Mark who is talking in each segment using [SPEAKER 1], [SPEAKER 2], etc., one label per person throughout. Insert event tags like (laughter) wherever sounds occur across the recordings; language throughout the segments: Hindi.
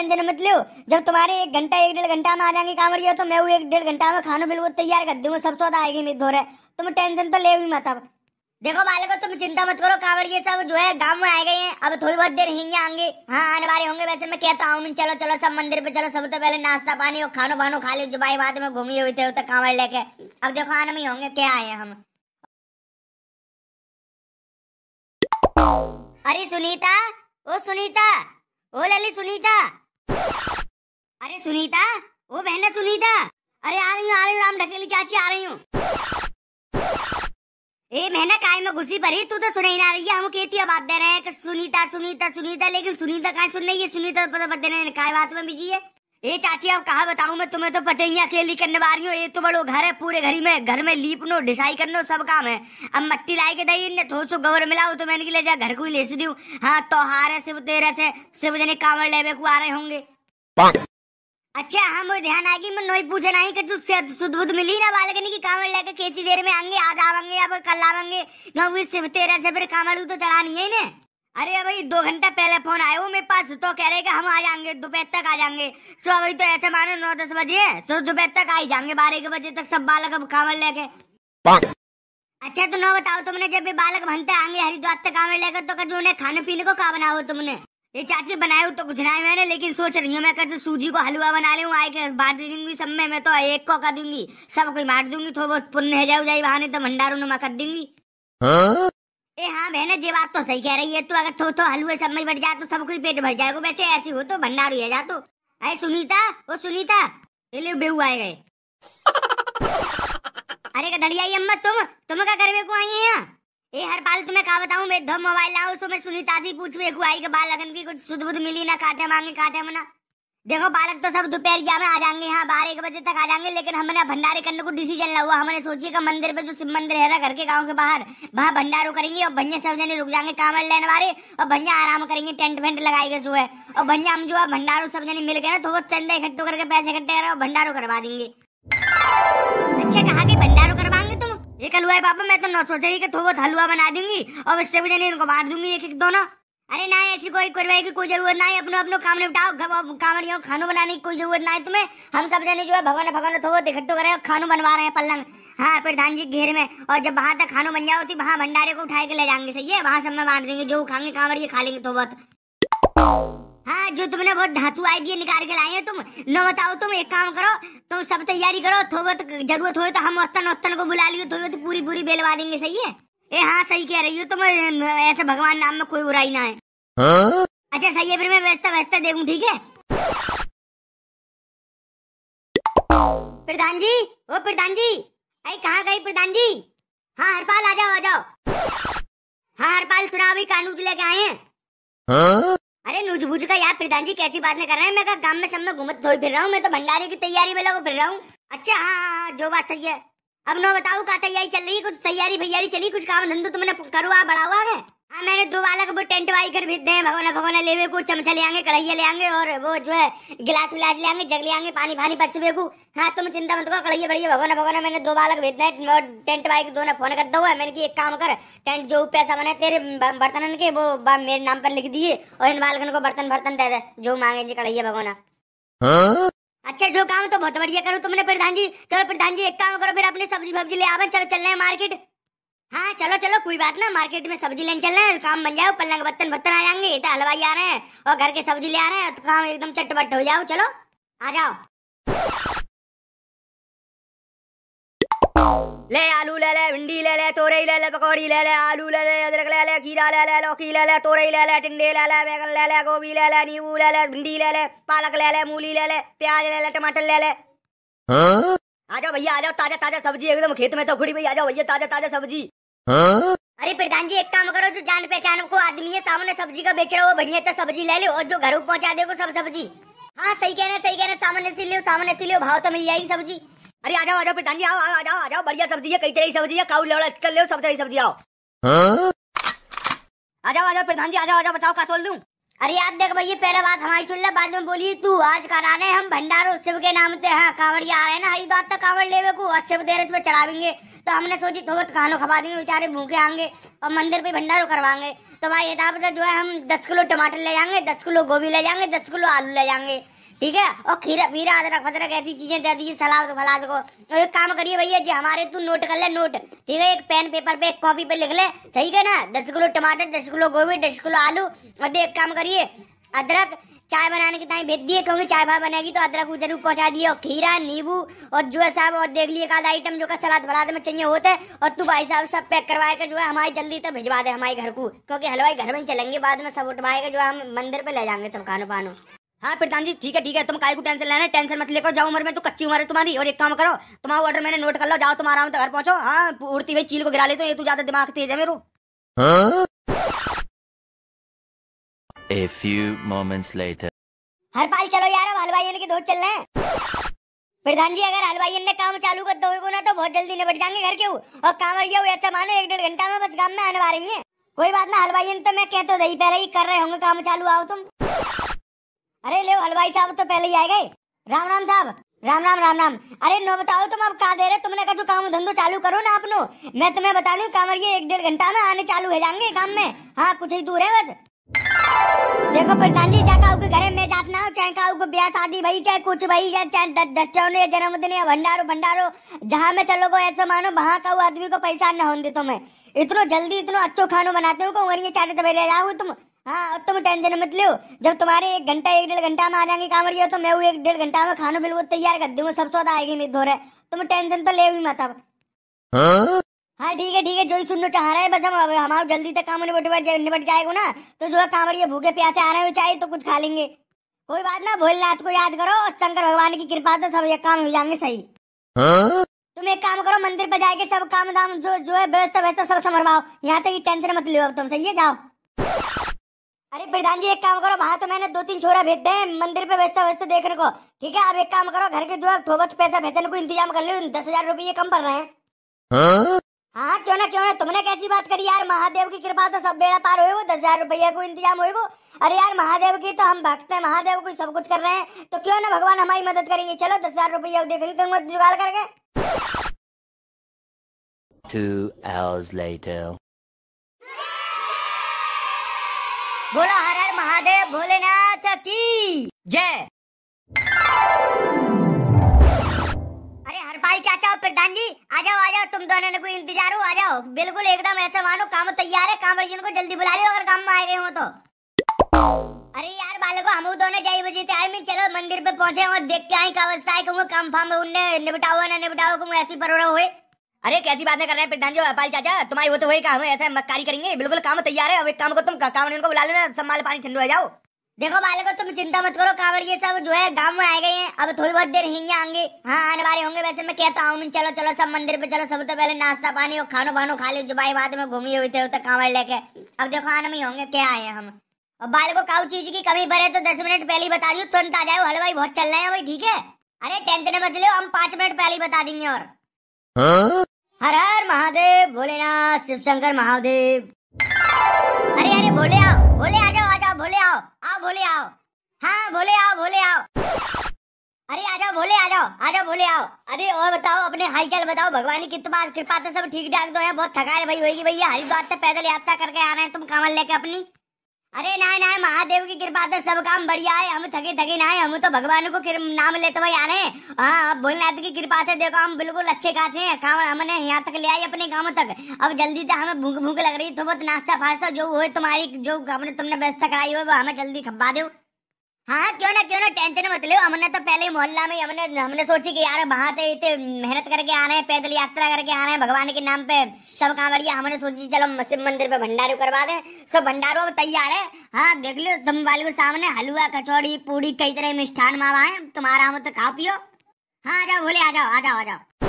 [SPEAKER 1] टेंशन मत लो जब तुम्हारे एक घंटा एक डेढ़ घंटा में आ जाएंगे कांवड़िया तो मैं वो एक डेढ़ घंटा में खाना बिल्कुल तैयार कर दूंगा सब सौदा आएगी मेरे धोरे तुम टेंशन तो ले हुई मत अब देखो बालको तुम चिंता मत करो कांवड़िए सब जो है गाँव में आए गए हैं अब थोड़ी बहुत देर रहेंगे आएंगे हाँ आने वाले होंगे वैसे मैं कहता हूँ चलो चलो सब मंदिर पे चलो सब तो पहले नाश्ता पानी और खानो बानो खा लो जो भाई बाद में घूमी हुए थे तो कांवड़ लेके अब देखो आने में होंगे क्या आए हम अरे सुनीता ओ सुनीता ओ लली सुनीता अरे सुनीता वो बहन है सुनीता अरे आ रही हूँ आ रही हूँ राम ढकेली चाची आ रही हूँ ए मैंने काय में घुसी भरी तू तो ही ना रही है हम कहती अब आप दे रहे हैं कि सुनीता सुनीता सुनीता लेकिन सुनीता काय सुन रही है सुनीता पता बता रहे काय बात में बिजी है ए चाची अब कहा बताऊ मैं तुम्हें तो पते ही अकेली करने वाली हूँ ये तो बड़ो घर है पूरे घर में घर में लीप नो डिसाई करनो सब काम है अब मट्टी लाई के दई ने थोड़ो गोबर मिलाओ तो मैंने ले जा घर को ही ले दू हाँ त्योहार है शिव तेरे से शिव जने कांवर लेवे को आ रहे होंगे अच्छा हाँ मुझे ध्यान आ गई मैं नोई पूछे नहीं कि शुद्ध बुद्ध मिली ना बाल करने की कांवड़ लेके कैसी देर में आएंगे आज आवेंगे फिर कल आवेंगे क्योंकि शिव तेरह से फिर कांवड़ तो चढ़ानी है ना अरे भाई दो घंटा पहले फोन आया वो मेरे पास तो कह रहे कि हम आ जाएंगे दोपहर तक आ जाएंगे सो तो अभी तो ऐसे मानो नौ दस बजे है तो दोपहर तक आ ही जाएंगे बारह एक बजे तक सब बालक अब कांवर लेके अच्छा तो ना बताओ तुमने जब भी बालक भनते आएंगे हरिद्वार तक कांवर लेकर तो कभी उन्हें खाने पीने को कहा बनाओ तुमने ये चाची बनाए तो कुछ ना मैंने लेकिन सोच रही हूँ मैं कैसे सूजी को हलवा बना ले आए बांट दूंगी सब में मैं तो एक को कर दूंगी सब कोई मार दूंगी थोड़ा बहुत पुण्य है जाऊ जाए बहाने तो भंडारों में कर दूंगी हाँ? ए हाँ बहन ये बात तो सही कह रही है तू अगर थो थो हलवे सब में बढ़ जा तो सब कुछ पेट भर जाएगा वैसे ऐसी हो तो भंडार है जा तो अरे सुनीता वो सुनीता ले बेहू आए गए (laughs) अरे गधड़िया अम्मा तुम तुम क्या में को आई है यहाँ ए हरपाल तुम्हें कहा बताऊ मैं दो मोबाइल लाओ सो मैं सुनीता से पूछ बेकू आई के बाल लगन की कुछ सुध बुध मिली ना काटे मांगे काटे मना देखो बालक तो सब दोपहर ग्यारह आ जाएंगे यहाँ बारह एक बजे तक आ जाएंगे लेकिन हमने भंडारे करने को डिसीजन ना हुआ हमने सोची का मंदिर पे जो शिव मंदिर है ना घर के गांव के बाहर वहाँ भंडारो करेंगे और भंजा सब जने रुक जाएंगे कांवड़ लेने वाले और भंजा आराम करेंगे टेंट वेंट लगाएंगे जो है और भंजा हम जो है भंडारो सब जने मिल गए ना तो वो चंदा इकट्ठो करके पैसे इकट्ठे करके भंडारो करवा देंगे अच्छा कहा कि भंडारो करवाएंगे तुम ये कल हुआ है पापा मैं तो सोच रही थोड़ा हलवा बना दूंगी और उससे मुझे इनको बांट दूंगी एक एक दोनों अरे ना ऐसी कोई करवाई की कोई जरूरत ना अपनो अपनो काम निपटाओ काम लियो खानो बनाने की कोई जरूरत ना है तुम्हें हम सब जने जो है भगवान भगवान थो इकट्ठो करे खानों बनवा रहे हैं पलंग हाँ प्रधान जी घेर में और जब वहाँ तक खानो बन जाओ तो वहाँ भंडारे को उठा के ले जाएंगे सही है वहाँ सब में बांट देंगे जो खाएंगे कांवड़िए खा लेंगे तो बहुत हाँ जो तुमने बहुत धातु आइडिया निकाल के लाए हो तुम न बताओ तुम एक काम करो तुम सब तैयारी करो थोबत तो जरूरत हो तो हम वस्तन वस्तन को बुला लियो थोबत तो पूरी पूरी बेलवा देंगे सही है ए हाँ सही कह रही हो तुम ऐसे भगवान नाम में कोई बुराई ना है
[SPEAKER 2] अच्छा
[SPEAKER 1] सही है फिर मैं व्यवस्था व्यवस्था देखूं ठीक है प्रधान जी ओ प्रधान जी अरे कहाँ गई प्रधान जी हाँ हरपाल आ जाओ आ जाओ हाँ हरपाल सुना अभी कानून लेके आए
[SPEAKER 2] हैं
[SPEAKER 1] अरे नुझ बुझ का यार प्रधान जी कैसी बातें कर रहे हैं मैं कहा गांव में सब में घूमत धोई फिर रहा हूँ मैं तो भंडारे की तैयारी में लगा फिर रहा हूँ अच्छा हाँ, हाँ हाँ जो बात सही है अब नो बताओ क्या तैयारी चल रही है कुछ तैयारी भैयारी चली कुछ काम धंधो तो तुमने करो बढ़ा हुआ है हाँ मैंने दो बालक वो टेंट वाई कर भेज दे भगोना भगोना ले को चमचा ले आएंगे कढ़ाइया ले आएंगे और वो जो है गिलास विलास ले आएंगे जग ले आएंगे पानी पानी पचवे को हाँ तुम चिंता मत करो कढ़ाइया बढ़िया भगोना भगोना मैंने दो बालक भेज दें और टेंट वाई के दोनों फोन कर दो है मैंने की एक काम कर टेंट जो पैसा बने तेरे बर्तन के वो मेरे नाम पर लिख दिए और इन बालकन को बर्तन बर्तन दे दे जो मांगे कढ़ाइया भगोना अच्छा जो काम तो बहुत बढ़िया करो तुमने प्रधान जी चलो प्रधान जी एक काम करो फिर अपने सब्जी भब्जी ले आवे चलो चल रहे मार्केट हाँ चलो चलो कोई बात ना मार्केट में सब्जी लेने चल रहे हैं काम बन जाओ पलंग बत्तन बत्तन आ जाएंगे तो हलवाई आ रहे हैं और घर के सब्जी ले आ रहे हैं तो काम एकदम चटपट हो जाओ चलो आ जाओ ले आलू ले ले भिंडी ले ले तोरे ले ले पकौड़ी ले ले आलू ले ले अदरक ले ले खीरा ले ले लौकी ले ले तोरे ले ले टिंडे ले ले बैगन ले ले गोभी ले ले नींबू ले ले भिंडी ले ले पालक ले ले मूली ले ले प्याज ले ले टमाटर ले ले आ जाओ भैया आ जाओ ताजा ताजा सब्जी एकदम खेत में तो खुड़ी भैया आ जाओ भैया ताजा ताजा सब्जी हाँ? अरे प्रधान जी एक काम करो जो जान पहचान को आदमी है सामने सब्जी का बेच रहा हो बढ़िया तो सब्जी ले लो और जो घर पहुंचा देगा सब सब्जी हाँ सही कह सही कह सामने से लियो सामने से लियो भाव तो मिल जाएगी सब्जी अरे आ जाओ आ जाओ प्रधान जी आओ आ जाओ आ जाओ बढ़िया सब्जी है कई तरह की सब्जी है काउ लेवल कर लो सब तरह की सब्जी आओ
[SPEAKER 2] आ
[SPEAKER 1] जाओ आ जाओ प्रधान जी आ जाओ आ जाओ बताओ क्या बोल दूँ अरे याद देख भैया पहले बात हमारी सुन ला बाद में बोली तू आज कराने हम भंडारो शिव के नाम से हाँ कांवड़िया आ रहे हैं ना हरी बात तो कांवड़ लेवे को शिव देर रहे तो चढ़ावेंगे तो हमने सोची थोड़ा तो खानों खवा देंगे बेचारे भूखे आएंगे और मंदिर पे भंडारो करवाएंगे तो भाई था तो जो है हम दस किलो टमाटर ले जाएंगे दस किलो गोभी ले जाएंगे दस किलो आलू ले जाएंगे ठीक है और खीरा वीरा अदरक अदरक ऐसी चीजें दे दीजिए सलाद फलाद को तो एक काम करिए भैया जी हमारे तू नोट कर ले नोट ठीक है एक पेन पेपर पे एक कॉपी पे लिख ले सही है ना दस किलो टमाटर दस किलो गोभी दस किलो आलू और एक काम करिए अदरक चाय बनाने के टाइम भेज दिए क्योंकि चाय भाई बनेगी तो अदरक उदरक पहुंचा दिए और खीरा नींबू और जो है साहब और देख लिए एक आधा आइटम जो का सलाद वलाद में चाहिए होते और तू भाई साहब सब पैक करवाए कर जो है हमारी जल्दी तो भिजवा दे हमारे घर को क्योंकि हलवाई घर में ही चलेंगे बाद में सब उठवाएगा जो हम मंदिर पे ले जाएंगे सब खानो पानो हाँ प्रधान जी ठीक है ठीक है तुम काय को टेंशन लेना टेंशन मत लेकर जाओ उम्र में तो कच्ची उम्र है तुम्हारी और एक काम करो तुम्हारा ऑर्डर मैंने नोट कर लो जाओ तुम आराम से घर पहुंचो हाँ उड़ती हुई चील को गिरा लेते हो ये तू तो ज्यादा दिमाग तेज है
[SPEAKER 2] मेरे A few moments later.
[SPEAKER 1] हर पाल चलो यार अब हलवाइयन की दौड़ चलना है प्रधान जी अगर हलवाइयन ने काम चालू कर दो ना तो बहुत जल्दी निपट जाएंगे घर के और कांवरिया हुए अच्छा मानो एक डेढ़ घंटा में बस गांव में आने वाली है कोई बात ना हलवाइयन तो मैं कह तो दही पहले ही कर रहे होंगे काम चालू आओ तुम अरे ले हलवाई साहब तो पहले ही आए गए राम राम साहब राम राम राम राम अरे नो बताओ तुम अब कहा दे रहे तुमने कहा काम धंधो चालू करो ना आप मैं तुम्हें बता दू कांवरिया एक डेढ़ घंटा में आने चालू हो जाएंगे काम में हाँ कुछ ही दूर है बस देखो प्रधानी जी काऊ के घरे में जात ना हो चाहे काऊ को ब्याह शादी भाई चाहे कुछ भाई या चाहे दस दस जन्मदिन या भंडारो भंडारो जहाँ में चलोगे ऐसे मानो वहाँ का आदमी को पैसा न होने देता मैं इतना जल्दी इतना अच्छो खानो बनाते हो वहीं चाटे तबेरे जाओ तुम हाँ और तुम टेंशन मत लो जब तुम्हारे एक घंटा एक डेढ़ घंटा में आ जाएंगे कांवड़िया तो मैं वो एक डेढ़ घंटा में खाना बिल्कुल तैयार कर दूंगा सब सौदा आएगी मेरे धोरे तुम टेंशन तो ले हुई मत अब हाँ? हाँ ठीक है ठीक है जो ही सुनना चाह रहा है बस हम हमारा जल्दी तक काम निपट निपट जाएगा ना तो जो है कांवड़िए भूखे प्यासे आ रहे हो चाहे तो कुछ खा लेंगे कोई बात ना भोलेनाथ को याद करो और शंकर भगवान की कृपा से सब ये काम हो जाएंगे सही हाँ? तुम एक काम करो मंदिर पर जाके सब काम दाम जो जो है व्यवस्था व्यवस्था सब समरवाओ यहाँ तक टेंशन मत लो अब तुम सही है जाओ अरे प्रधान जी एक काम करो वहाँ तो मैंने दो तीन छोरा भेज दे मंदिर पे व्यवस्था व्यवस्था देखने को ठीक है अब एक काम करो घर के जो है थोबत पैसा भेजने को इंतजाम कर लो दस हजार रुपये कम पड़ रहे हैं
[SPEAKER 2] हाँ?
[SPEAKER 1] हाँ क्यों ना क्यों ना तुमने कैसी बात करी यार महादेव की कृपा तो सब बेड़ा पार होएगो दस हजार रुपया को इंतजाम होएगो अरे यार महादेव की तो हम भक्त हैं महादेव को सब कुछ कर रहे हैं तो क्यों ना भगवान हमारी मदद करेंगे चलो दस हजार रुपया देखेंगे मत जुगाड़ करके
[SPEAKER 2] Two hours later.
[SPEAKER 1] बोलो हर हर महादेव भोलेनाथ की जय भाई चाचा और प्रधान जी आ जाओ आ जाओ तुम दोनों ने कोई इंतजार हो आ जाओ बिल्कुल एकदम ऐसा मानो काम तैयार है काम जी को जल्दी बुला लो अगर काम में आ गए हो तो अरे यार बालको हम दोनों जाई बजे थे आई चलो मंदिर पे पहुंचे और देख के आई अवस्था है कहूँ काम फाम उनने निपटाओ ना निपटाओ कहूँ ऐसी परोड़ा हुए अरे कैसी बातें कर रहे हैं प्रधान जी भाई चाचा तुम्हारी वो तो वही काम है ऐसा मक्कारी करेंगे बिल्कुल काम तैयार है अब एक काम को तुम काम को बुला लेना संभाल पानी ठंडू हो जाओ देखो बालकों तुम चिंता मत करो कावड़ ये सब जो है गांव में आए गए हैं अब थोड़ी बहुत देर हिंगे आएंगे हाँ आने वाले होंगे वैसे मैं कहता हूँ चलो चलो सब मंदिर पे चलो सब तो पहले नाश्ता पानी और खानो बानो खा लो भाई बात में घूमी हुई थे तो कांवड़ लेके अब देखो आने में होंगे क्या आए हम और बालकों काउ चीज की कमी पड़े तो दस मिनट पहले ही बता दियो तुरंत आ जाओ हलवाई बहुत चल रहे हैं भाई ठीक है अरे टेंशन मत लो हम पांच मिनट पहले ही बता देंगे और हाँ? हर हर महादेव भोलेनाथ शिव शंकर महादेव अरे अरे भोले आप भोले आओ भोले आओ अरे आ जाओ भोले आ जाओ आ जाओ भोले आओ अरे और बताओ अपने हालचाल बताओ भगवान की कितना कृपा से सब ठीक ठाक दो तो है बहुत थकान भाई होगी भैया हरिद्वार से पैदल यात्रा करके आ रहे हैं तुम कांवड़ लेके अपनी अरे ना ना महादेव की कृपा से सब काम बढ़िया है हम थके थके ना है हम तो भगवान को नाम लेते हुए आ रहे हैं हाँ भोलेनाथ की कृपा से देखो हम बिल्कुल अच्छे खाते हैं कांवड़ हमने यहाँ तक ले आई अपने गाँव तक अब जल्दी से हमें भूख भूख लग रही है तो बहुत नाश्ता फास्ता जो हो तुम्हारी जो हमने तुमने व्यवस्था कराई हो वो हमें जल्दी खपा दो हाँ क्यों ना क्यों ना टेंशन मत लो हमने तो पहले ही मोहल्ला में हमने हमने सोची कि यार वहाँ से इतने मेहनत करके आ रहे हैं पैदल यात्रा करके आ रहे हैं भगवान के नाम पे सब काम बढ़िया हमने सोची चलो शिव मंदिर पे भंडारू करवा दें सब भंडारो तैयार है हाँ देख लो तुम वाले के सामने हलवा कचौड़ी पूड़ी कई तरह मिष्ठान मावा है तुम आराम तो खा पियो हाँ आ जाओ भोले आ जाओ आ जाओ आ जाओ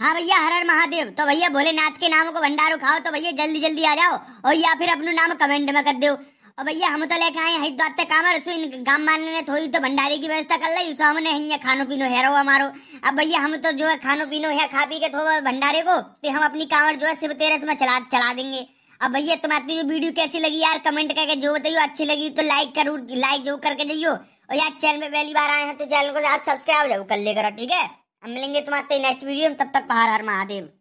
[SPEAKER 1] हाँ भैया हर हर महादेव तो भैया भोलेनाथ के नाम को भंडारू खाओ तो भैया जल्दी जल्दी आ जाओ और या फिर अपना नाम कमेंट में कर दो और भैया हम तो लेके आए हैं तो आते काम है रसोई गाँव मानने ने थोड़ी तो भंडारे की व्यवस्था कर ली उसको हमने हिंगे खानो पीनो हेरो हमारो अब भैया हम तो जो है खानो पीनो है खा पी के थोड़ा भंडारे को तो हम अपनी कांवर जो है शिव से में चला चला देंगे अब भैया तुम्हारी जो तो वीडियो कैसी लगी यार कमेंट करके जो बताइयो अच्छी लगी तो लाइक करो लाइक जो करके जाइयो और यार चैनल में पहली बार आए हैं तो चैनल को सब्सक्राइब जरूर कर ले करो ठीक है हम मिलेंगे तुम्हारे नेक्स्ट वीडियो में तब तक तो हर हर महादेव